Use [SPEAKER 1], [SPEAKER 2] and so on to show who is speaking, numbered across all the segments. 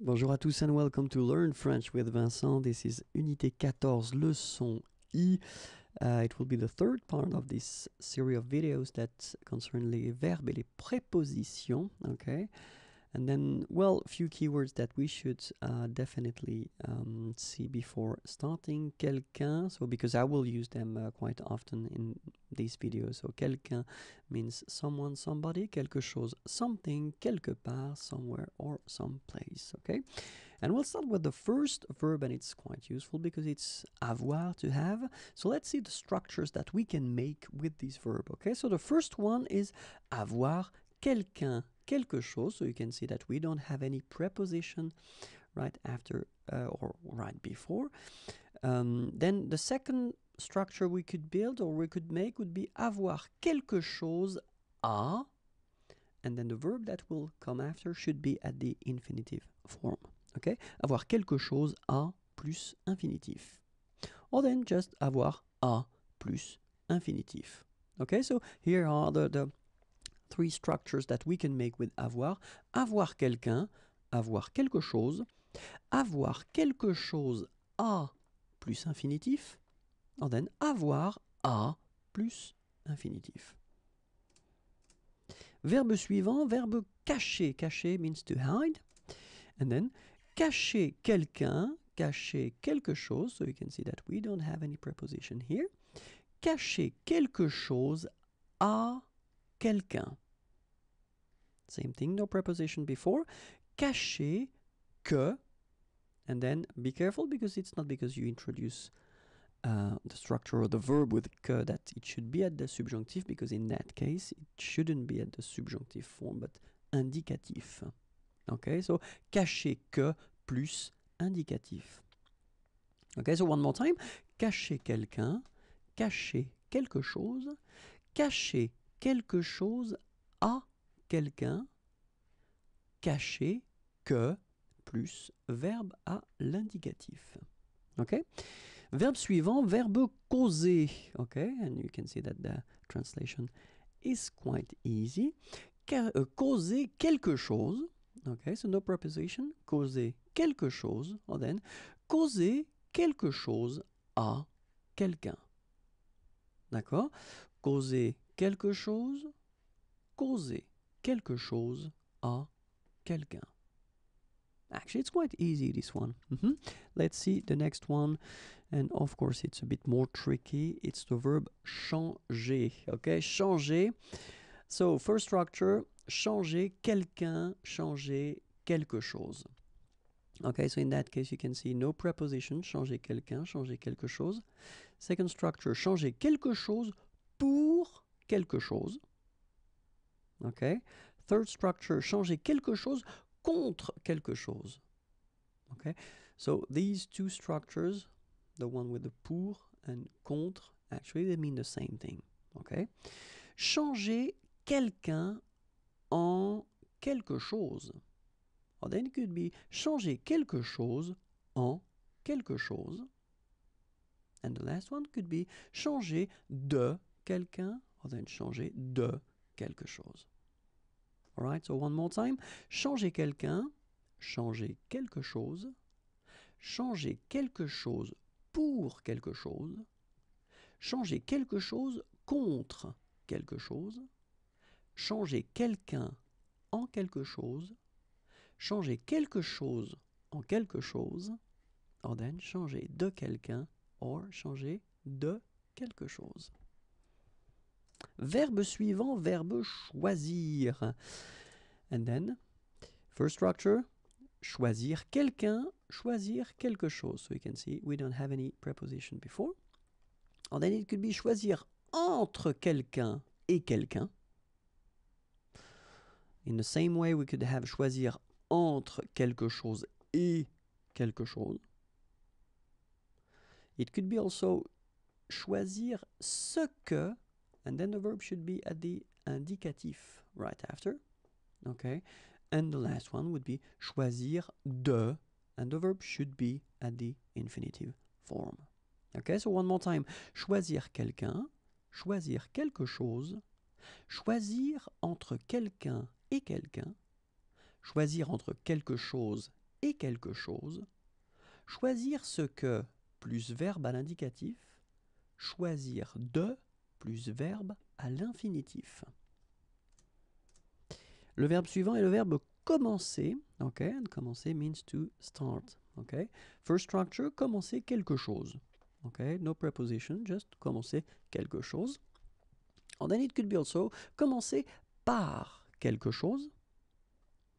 [SPEAKER 1] Bonjour à tous and welcome to Learn French with Vincent. This is Unité 14, Leçon I. Uh, it will be the third part of this series of videos that concern les verbes et les prépositions. Okay. And then, well, a few keywords that we should uh, definitely um, see before starting. Quelqu'un, so because I will use them uh, quite often in these videos. So quelqu'un means someone, somebody, quelque chose, something, quelque part, somewhere or someplace, okay? And we'll start with the first verb, and it's quite useful because it's avoir, to have. So let's see the structures that we can make with this verb, okay? So the first one is avoir quelqu'un quelque chose. So you can see that we don't have any preposition right after uh, or right before. Um, then the second structure we could build or we could make would be avoir quelque chose à and then the verb that will come after should be at the infinitive form. Okay? Avoir quelque chose à plus infinitif. Or then just avoir à plus infinitif. Okay, so here are the, the three structures that we can make with avoir. Avoir quelqu'un, avoir quelque chose, avoir quelque chose à plus infinitif, and then avoir à plus infinitif. Verbe suivant, verbe cacher. Cacher means to hide. And then cacher quelqu'un, cacher quelque chose. So you can see that we don't have any preposition here. Cacher quelque chose à quelqu'un. Same thing, no preposition before. Cacher que. And then be careful because it's not because you introduce uh, the structure or the verb with que that it should be at the subjunctive because in that case it shouldn't be at the subjunctive form but indicatif. Okay, so cacher que plus indicatif. Okay, so one more time. Cacher quelqu'un, cacher quelque chose, cacher quelque chose à quelqu'un, caché que plus verbe à l'indicatif. OK Verbe suivant, verbe causer. OK And you can see that the translation is quite easy. Euh, causer quelque chose. OK So no preposition. Causer quelque chose. then causer quelque chose à quelqu'un. D'accord Causer quelque chose, causer quelque chose à quelqu'un. Actually, it's quite easy, this one. Mm-hmm. Let's see the next one. And of course, it's a bit more tricky. It's the verb changer. Okay, changer. So, first structure, changer quelqu'un, changer quelque chose. Okay, so in that case, you can see no preposition, changer quelqu'un, changer quelque chose. Second structure, changer quelque chose pour quelque chose. OK? Third structure, changer quelque chose contre quelque chose. OK? So these two structures, the one with the pour and contre, actually they mean the same thing. OK? Changer quelqu'un en quelque chose. Or then it could be changer quelque chose en quelque chose. And the last one could be changer de quelqu'un changer de quelque chose. Alright, so one more time. Changer quelqu'un, changer quelque chose, changer quelque chose pour quelque chose, changer quelque chose contre quelque chose, changer quelqu'un en quelque chose, changer quelque chose en quelque chose, or changer de quelqu'un or changer de quelque chose. Verbe suivant, verbe choisir. And then, first structure, choisir quelqu'un, choisir quelque chose. So you can see we don't have any preposition before. And then it could be choisir entre quelqu'un et quelqu'un. In the same way, we could have choisir entre quelque chose et quelque chose. It could be also choisir ce que And then the verb should be at the indicatif right after. Okay. And the last one would be choisir de. And the verb should be at the infinitive form. Okay, so one more time. Choisir quelqu'un, choisir quelque chose, choisir entre quelqu'un et quelqu'un, choisir entre quelque chose et quelque chose, choisir ce que plus verbe à l'indicatif, choisir de plus verbe à l'infinitif. Le verbe suivant est le verbe commencer. OK, commencer means to start. OK, first structure, commencer quelque chose. OK, no preposition, just commencer quelque chose. And then it could be also commencer par quelque chose.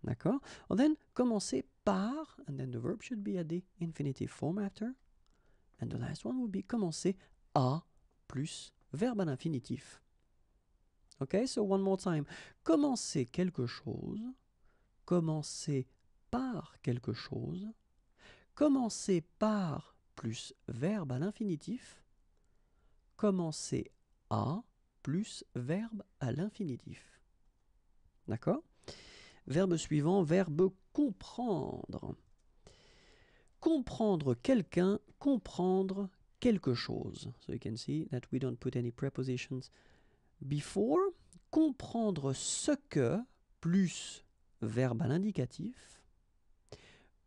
[SPEAKER 1] D'accord And then commencer par, and then the verb should be at the infinitive form after. And the last one would be commencer à plus verbe à l'infinitif. Ok, so one more time. Commencer quelque chose, commencer par quelque chose, commencer par plus verbe à l'infinitif, commencer à plus verbe à l'infinitif. D'accord Verbe suivant, verbe comprendre. Comprendre quelqu'un, comprendre quelque chose. So you can see that we don't put any prepositions before. Comprendre ce que plus verbe à l'indicatif.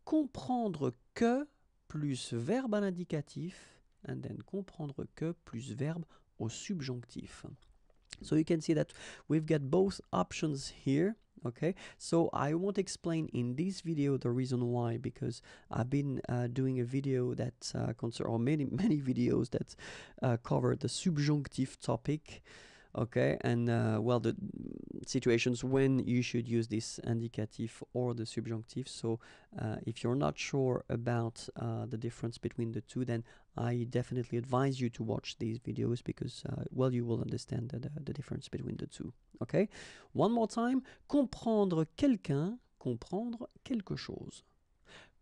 [SPEAKER 1] Comprendre que plus verbe à l'indicatif. And then comprendre que plus verbe au subjonctif. So you can see that we've got both options here. okay so I won't explain in this video the reason why because I've been uh, doing a video that uh, concern or many many videos that uh, cover the subjunctive topic okay and uh, well the situations when you should use this indicative or the subjunctive so uh, if you're not sure about uh, the difference between the two then I definitely advise you to watch these videos because uh, well you will understand the, the, the difference between the two okay one more time comprendre quelqu'un comprendre quelque chose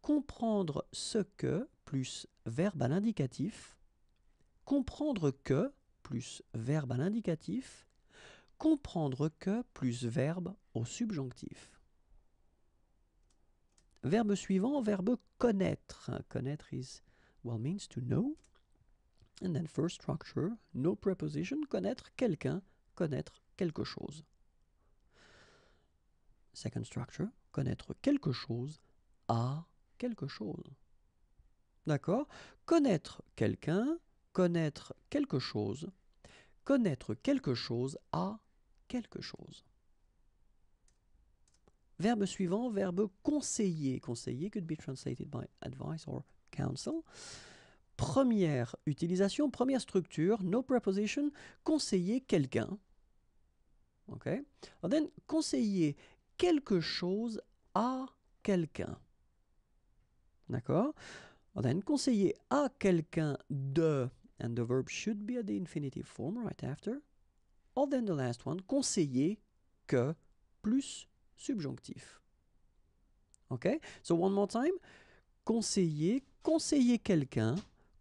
[SPEAKER 1] comprendre ce que plus verbe à l'indicatif comprendre que plus verbe à l'indicatif, comprendre que plus verbe au subjonctif. Verbe suivant, verbe connaître. Connaître is, well, means to know. And then first structure, no preposition, connaître quelqu'un, connaître quelque chose. Second structure, connaître quelque chose à quelque chose. D'accord Connaître quelqu'un, connaître quelque chose Connaître quelque chose à quelque chose. Verbe suivant, verbe conseiller. Conseiller could be translated by advice or counsel. Première utilisation, première structure, no preposition, conseiller quelqu'un. OK? And then, conseiller quelque chose à quelqu'un. D'accord? then, conseiller à quelqu'un de and the verb should be at the infinitive form right after. Or then the last one, conseiller que plus subjonctif. Okay, so one more time. Conseiller, conseiller quelqu'un,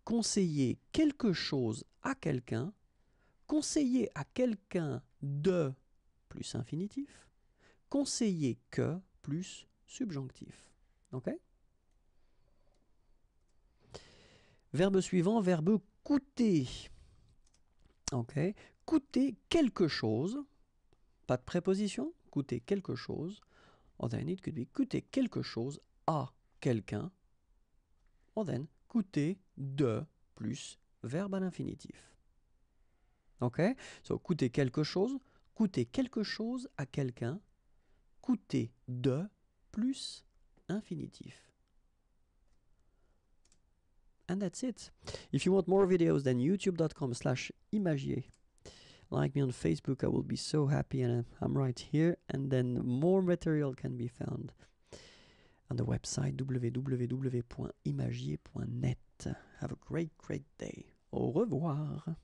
[SPEAKER 1] conseiller quelque chose à quelqu'un, conseiller à quelqu'un de plus infinitif, conseiller que plus subjonctif. OK Verbe suivant, verbe coûter, ok, coûter quelque chose, pas de préposition, coûter quelque chose, or then it could be coûter quelque chose à quelqu'un, or then coûter de plus verbe à l'infinitif. Ok So, coûter quelque chose, coûter quelque chose à quelqu'un, coûter de plus infinitif. And that's it. If you want more videos, then youtube.com slash imagier. Like me on Facebook, I will be so happy and I'm right here. And then more material can be found on the website www.imagier.net. Have a great, great day. Au revoir.